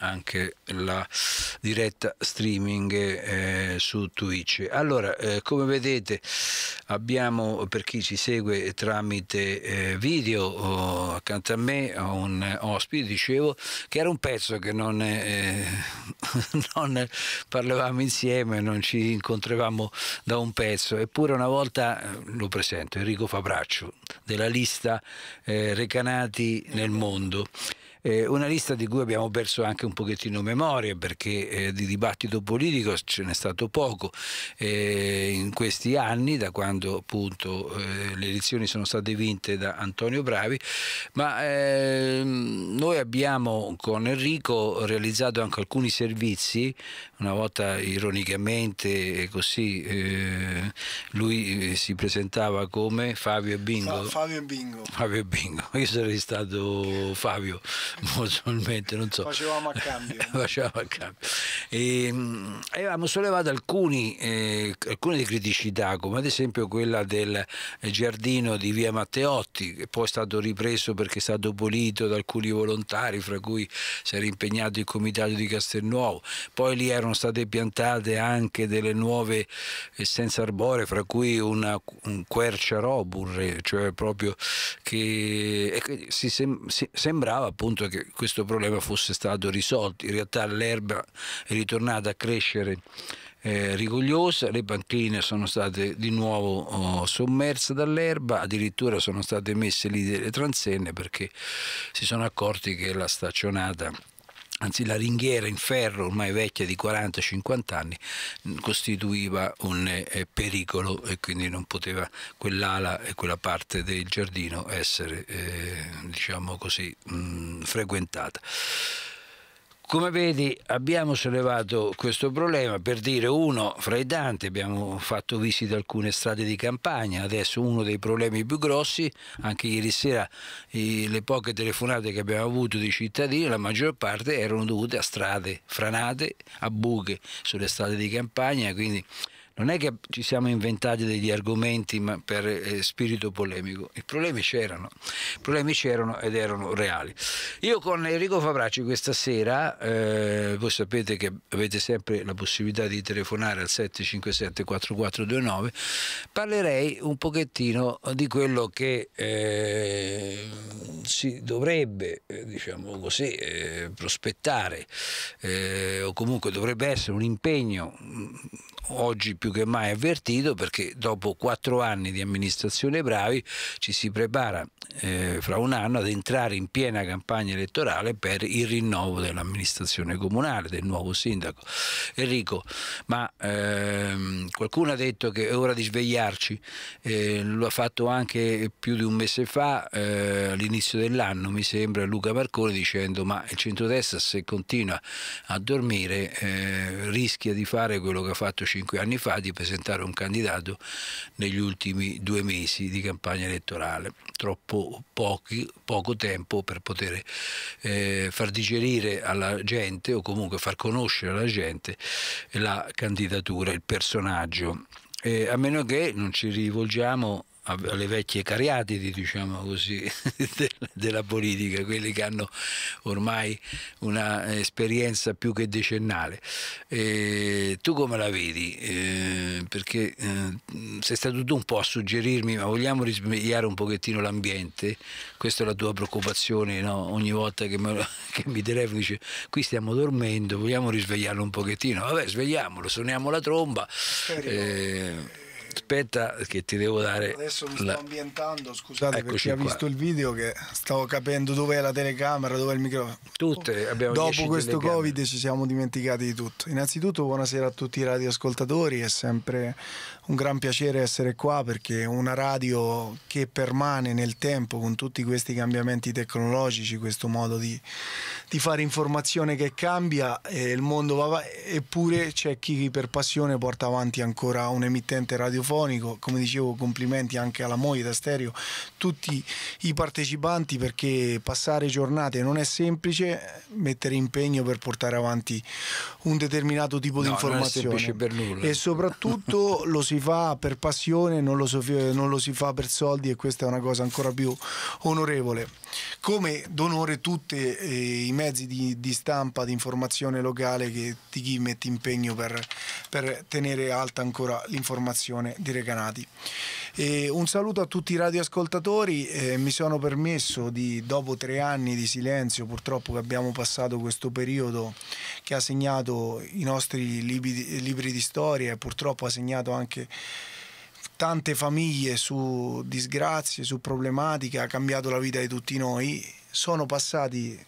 anche la diretta streaming eh, su Twitch. Allora, eh, come vedete abbiamo per chi ci segue tramite eh, video oh, accanto a me un ospite, dicevo, che era un pezzo che non, eh, non parlavamo insieme, non ci incontravamo da un pezzo, eppure una volta eh, lo presento, Enrico Fabraccio della lista eh, Recanati nel mondo eh, una lista di cui abbiamo perso anche un pochettino memoria perché eh, di dibattito politico ce n'è stato poco eh, in questi anni da quando appunto eh, le elezioni sono state vinte da Antonio Bravi ma ehm, noi abbiamo con Enrico realizzato anche alcuni servizi una volta ironicamente così eh, lui eh, si presentava come Fabio e Bingo Fabio e Bingo Fabio e Bingo io sarei stato Fabio mensualmente, non so. Facevamo a cambio. Facevamo a cambio. E, ehm, avevamo sollevato alcuni, eh, alcune criticità, come ad esempio quella del giardino di via Matteotti, che poi è stato ripreso perché è stato pulito da alcuni volontari, fra cui si era impegnato il comitato di Castelnuovo. Poi lì erano state piantate anche delle nuove eh, senza arbore, fra cui una, un quercia robur, cioè proprio che, che si sem, si, sembrava appunto conto che questo problema fosse stato risolto. In realtà l'erba è ritornata a crescere eh, rigogliosa, le banchine sono state di nuovo oh, sommerse dall'erba, addirittura sono state messe lì delle transenne perché si sono accorti che la staccionata anzi la ringhiera in ferro ormai vecchia di 40-50 anni costituiva un eh, pericolo e quindi non poteva quell'ala e quella parte del giardino essere eh, diciamo così mh, mm, frequentata. Come vedi abbiamo sollevato questo problema per dire uno fra i tanti, abbiamo fatto visita alcune strade di campagna, adesso uno dei problemi più grossi, anche ieri sera i, le poche telefonate che abbiamo avuto di cittadini, la maggior parte erano dovute a strade franate, a buche sulle strade di campagna, quindi non è che ci siamo inventati degli argomenti per eh, spirito polemico, i problemi c'erano, i problemi c'erano ed erano reali. Io con Enrico Fabracci questa sera, eh, voi sapete che avete sempre la possibilità di telefonare al 757-4429, parlerei un pochettino di quello che... Eh, si dovrebbe eh, diciamo così, eh, prospettare eh, o comunque dovrebbe essere un impegno mm, oggi più che mai avvertito perché dopo quattro anni di amministrazione Bravi ci si prepara eh, fra un anno ad entrare in piena campagna elettorale per il rinnovo dell'amministrazione comunale, del nuovo sindaco. Enrico, ma ehm, qualcuno ha detto che è ora di svegliarci, eh, lo ha fatto anche più di un mese fa eh, all'inizio all'inizio dell'anno, mi sembra, Luca Marconi dicendo ma il centrodestra se continua a dormire eh, rischia di fare quello che ha fatto cinque anni fa, di presentare un candidato negli ultimi due mesi di campagna elettorale. Troppo pochi, poco tempo per poter eh, far digerire alla gente o comunque far conoscere alla gente la candidatura, il personaggio. Eh, a meno che non ci rivolgiamo alle vecchie cariatidi, diciamo così, della politica, quelli che hanno ormai una esperienza più che decennale. E tu come la vedi? Eh, perché eh, sei stato tu un po' a suggerirmi, ma vogliamo risvegliare un pochettino l'ambiente? Questa è la tua preoccupazione, no? ogni volta che, mi telefono dice qui stiamo dormendo, vogliamo risvegliarlo un pochettino? Vabbè, svegliamolo, suoniamo la tromba. Eh, Aspetta che ti devo dare... Adesso mi sto la... ambientando, scusate Eccoci perché ha visto il video che stavo capendo dove è la telecamera, dove è il microfono. Tutte, abbiamo Dopo questo telecamere. Covid ci siamo dimenticati di tutto. Innanzitutto buonasera a tutti i radioascoltatori, è sempre un gran piacere essere qua perché una radio che permane nel tempo con tutti questi cambiamenti tecnologici, questo modo di, di fare informazione che cambia e il mondo va eppure c'è chi per passione porta avanti ancora un emittente radiofonico, come dicevo complimenti anche alla moglie da Stereo, tutti i partecipanti perché passare giornate non è semplice, mettere impegno per portare avanti un determinato tipo no, di informazione e soprattutto lo si si fa per passione, non lo, so, non lo si fa per soldi e questa è una cosa ancora più onorevole. Come d'onore tutti eh, i mezzi di, di, stampa, di informazione locale che, di chi mette impegno per, per tenere alta ancora l'informazione di Recanati. E un saluto a tutti i radioascoltatori, eh, mi sono permesso di, dopo tre anni di silenzio, purtroppo che abbiamo passato questo periodo che ha segnato i nostri libri, libri di storia e purtroppo ha segnato anche veramente tante famiglie su disgrazie, su problematiche, ha cambiato la vita di tutti noi. Sono passati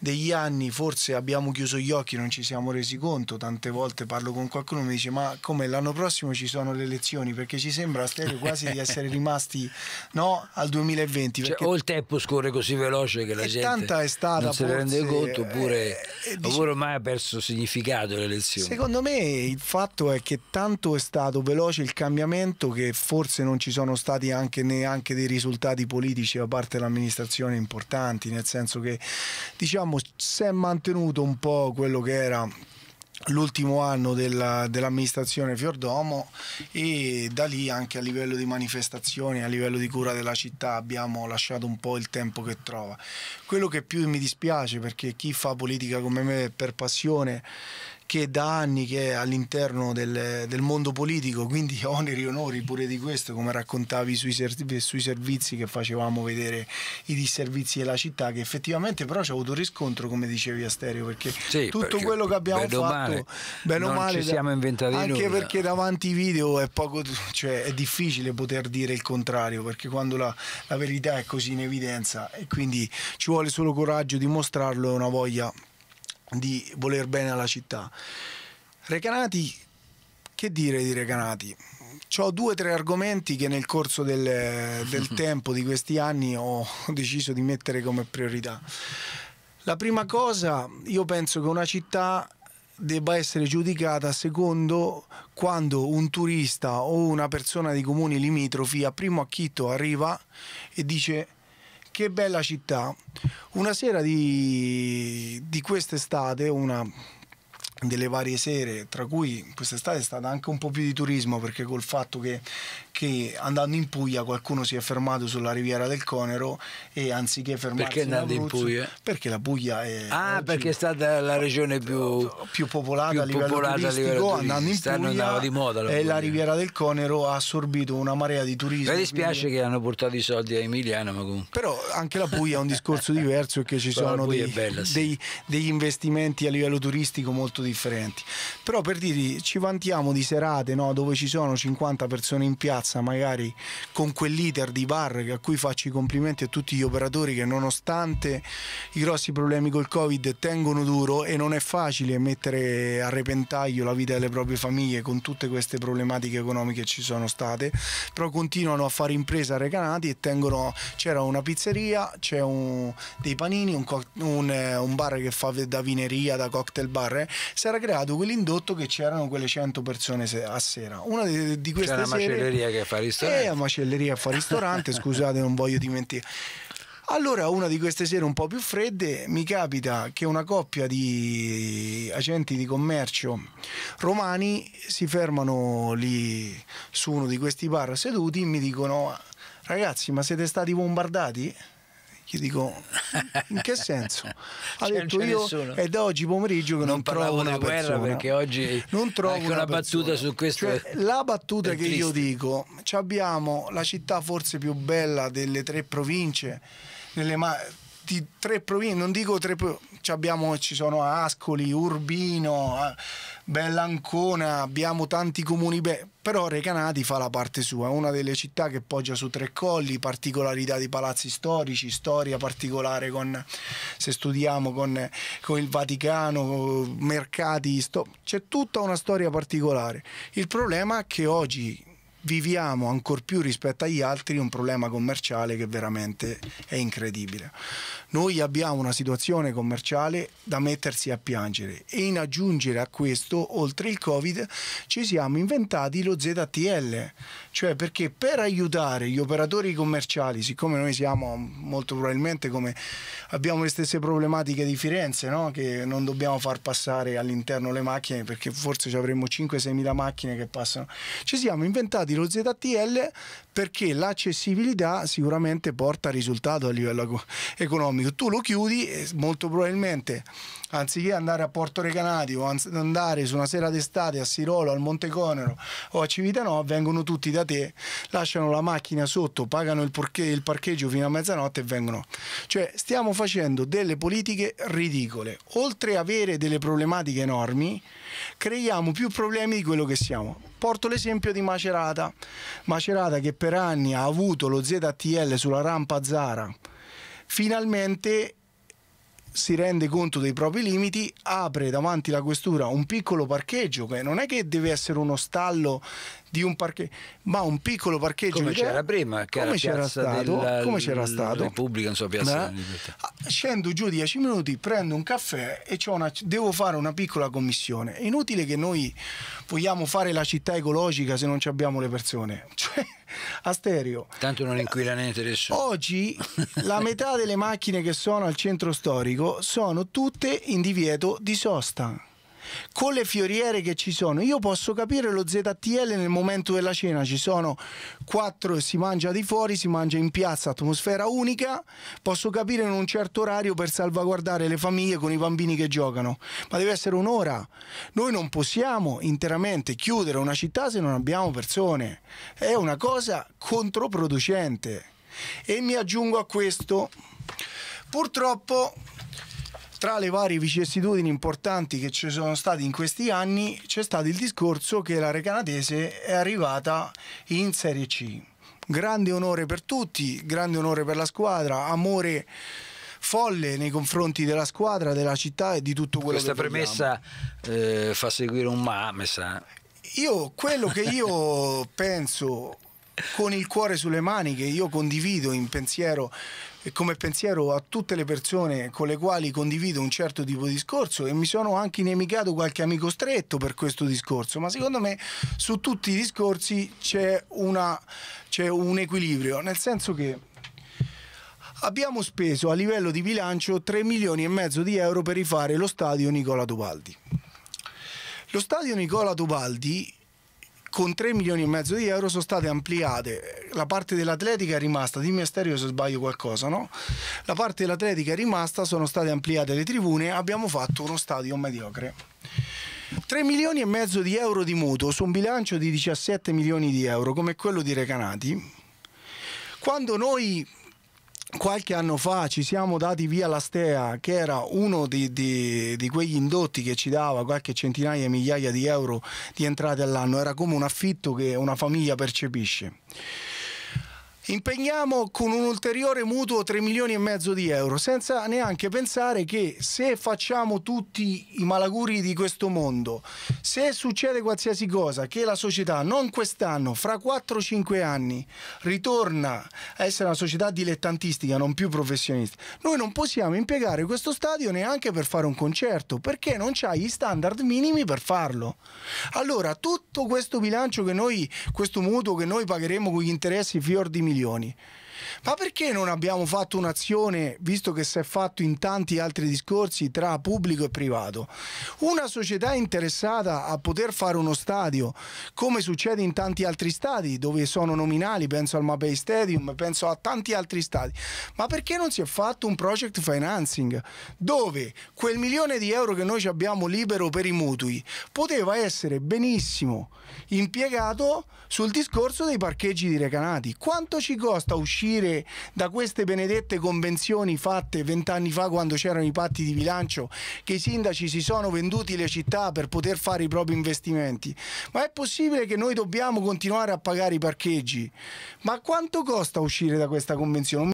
degli anni forse abbiamo chiuso gli occhi, non ci siamo resi conto, tante volte parlo con qualcuno e mi dice ma come l'anno prossimo ci sono le elezioni perché ci sembra Stelio quasi di essere rimasti no, al 2020. Cioè, o il tempo scorre così veloce che la eh, gente tanta è stata, non si forse, rende conto oppure, eh, eh dice, oppure ormai ha perso significato le elezioni. Secondo me il fatto è che tanto è stato veloce il cambiamento che forse non ci sono stati anche neanche dei risultati politici da parte dell'amministrazione importanti, nel senso che diciamo diciamo si è mantenuto un po' quello che era l'ultimo anno della, dell'amministrazione Fiordomo e da lì anche a livello di manifestazioni, a livello di cura della città abbiamo lasciato un po' il tempo che trova. Quello che più mi dispiace perché chi fa politica come me per passione che da anni che è all'interno del, del mondo politico, quindi oneri e onori pure di questo, come raccontavi sui, serv sui servizi che facevamo vedere i disservizi della città, che effettivamente però c'è avuto riscontro, come dicevi Asterio, perché sì, tutto perché quello che abbiamo fatto, bene o male, ci siamo da, anche nulla. perché davanti ai video è, poco, cioè, è difficile poter dire il contrario, perché quando la, la verità è così in evidenza e quindi ci vuole solo coraggio di mostrarlo e una voglia di voler bene alla città. Recanati, che dire di Recanati? ho due o tre argomenti che nel corso del, del tempo di questi anni ho deciso di mettere come priorità. La prima cosa, io penso che una città debba essere giudicata secondo quando un turista o una persona di comuni limitrofi a primo acchito arriva e dice che bella città. Una sera di, di quest'estate, una delle varie sere, tra cui quest'estate è stata anche un po' più di turismo, perché col fatto che che andando in Puglia qualcuno si è fermato sulla riviera del Conero e anziché fermarsi perché andando in, Abruzzo, in Puglia? Perché la Puglia è Ah, perché è stata la regione più, più popolata, più a, livello popolata a livello andando in Puglia di moda la e la riviera del Conero ha assorbito una marea di turisti. Mi dispiace quindi... che hanno portato i soldi a Emiliano, ma comunque. Però anche la Puglia è un discorso diverso e che ci sono dei, bella, sì. dei, degli investimenti a livello turistico molto differenti. Però per dirvi, ci vantiamo di serate no, dove ci sono 50 persone in piazza persa magari con quell'iter di VAR a cui faccio i complimenti a tutti gli operatori che nonostante i grossi problemi col Covid tengono duro e non è facile mettere a repentaglio la vita delle proprie famiglie con tutte queste problematiche economiche che ci sono state, però continuano a fare impresa a Recanati e tengono c'era una pizzeria, c'è un, dei panini, un, un, eh, un, bar che fa da vineria, da cocktail bar, eh. si era creato quell'indotto che c'erano quelle 100 persone a sera. Una di, di queste sere che fa ristorante. Eh, macelleria fa ristorante, scusate, non voglio dimenticare. Allora, una di queste sere un po' più fredde, mi capita che una coppia di agenti di commercio romani si fermano lì su uno di questi bar seduti e mi dicono: Ragazzi, ma siete stati bombardati? Gli dico, in che senso? Ha cioè, detto io nessuno. è da oggi pomeriggio che non, non trovo una guerra perché oggi non trovo una, una battuta su questo. Cioè, la battuta che io dico, abbiamo la città forse più bella delle tre province, delle di tre province, non dico tre province, abbiamo, ci sono Ascoli, Urbino, eh, Bellancona, abbiamo tanti comuni belli però Recanati fa la parte sua, è una delle città che poggia su tre colli, particolarità di palazzi storici, storia particolare con, se studiamo con, con il Vaticano, mercati, c'è tutta una storia particolare. Il problema è che oggi viviamo ancor più rispetto agli altri un problema commerciale che veramente è incredibile. Noi abbiamo una situazione commerciale da mettersi a piangere e in aggiungere a questo, oltre il Covid, ci siamo inventati lo ZTL, cioè perché per aiutare gli operatori commerciali, siccome noi siamo molto probabilmente come abbiamo le stesse problematiche di Firenze, no? che non dobbiamo far passare all'interno le macchine perché forse ci avremmo 5-6 mila macchine che passano, ci siamo inventati di lo ZTL perché l'accessibilità sicuramente porta risultato a livello economico. Tu lo chiudi e eh, molto probabilmente anziché andare a Porto Recanati o andare su una sera d'estate a Sirolo, al Monte Conero o a Civitano, vengono tutti da te, lasciano la macchina sotto, pagano il, il parcheggio fino a mezzanotte e vengono. Cioè stiamo facendo delle politiche ridicole. Oltre ad avere delle problematiche enormi, creiamo più problemi di quello che siamo. Porto l'esempio di Macerata. Macerata che per anni ha avuto lo ZTL sulla rampa Zara. Finalmente si rende conto dei propri limiti, apre davanti alla questura un piccolo parcheggio che non è che deve essere uno stallo di un parcheggio, ma un piccolo parcheggio. Come c'era prima, che come c'era stato, della, come c'era stato. Repubblica, non so, Piazza eh? Ah, scendo giù 10 minuti, prendo un caffè e una, devo fare una piccola commissione. È inutile che noi vogliamo fare la città ecologica se non abbiamo le persone. Cioè, Asterio. Tanto non eh, inquina niente nessuno. Oggi la metà delle macchine che sono al centro storico sono tutte in divieto di sosta con le fioriere che ci sono, io posso capire lo ZTL nel momento della cena, ci sono quattro e si mangia di fuori, si mangia in piazza, atmosfera unica, posso capire in un certo orario per salvaguardare le famiglie con i bambini che giocano, ma deve essere un'ora. Noi non possiamo interamente chiudere una città se non abbiamo persone, è una cosa controproducente. E mi aggiungo a questo, purtroppo tra le varie vicissitudini importanti che ci sono state in questi anni c'è stato il discorso che la Recanatese è arrivata in Serie C. Grande onore per tutti, grande onore per la squadra, amore folle nei confronti della squadra, della città e di tutto quello Questa che che Questa premessa eh, fa seguire un ma, mi sa. Io, quello che io penso con il cuore sulle mani che io condivido in pensiero e come pensiero a tutte le persone con le quali condivido un certo tipo di discorso e mi sono anche inemicato qualche amico stretto per questo discorso, ma secondo me su tutti i discorsi c'è, un equilibrio, nel senso che abbiamo speso a livello di bilancio 3 milioni e mezzo di euro per rifare lo stadio Nicola Tubaldi. Lo stadio Nicola Tubaldi con 3 milioni e mezzo di euro sono state ampliate la parte dell'atletica è rimasta dimmi Asterio se sbaglio qualcosa no? la parte dell'atletica è rimasta sono state ampliate le tribune abbiamo fatto uno stadio mediocre 3 milioni e mezzo di euro di mutuo su un bilancio di 17 milioni di euro come quello di Recanati quando noi qualche anno fa ci siamo dati via la Stea, che era uno di, di, di, quegli indotti che ci dava qualche centinaia di migliaia di euro di entrate all'anno, era come un affitto che una famiglia percepisce impegniamo con un ulteriore mutuo 3 milioni e mezzo di euro, senza neanche pensare che se facciamo tutti i malaguri di questo mondo, se succede qualsiasi cosa che la società non quest'anno, fra 4-5 anni, ritorna a essere una società dilettantistica, non più professionista, noi non possiamo impiegare questo stadio neanche per fare un concerto, perché non c'hai gli standard minimi per farlo. Allora, tutto questo bilancio che noi, questo mutuo che noi pagheremo con gli interessi fior di milioni, milioni. Ma perché non abbiamo fatto un'azione, visto che si è fatto in tanti altri discorsi tra pubblico e privato? Una società interessata a poter fare uno stadio, come succede in tanti altri stati dove sono nominali, penso al Mapei Stadium, penso a tanti altri stati, ma perché non si è fatto un project financing dove quel milione di euro che noi abbiamo libero per i mutui poteva essere benissimo impiegato sul discorso dei parcheggi di Recanati? Quanto ci costa uscire? uscire da queste benedette convenzioni fatte vent'anni fa quando c'erano i patti di bilancio che i sindaci si sono venduti le città per poter fare i propri investimenti. Ma è possibile che noi dobbiamo continuare a pagare i parcheggi? Ma quanto costa uscire da questa convenzione?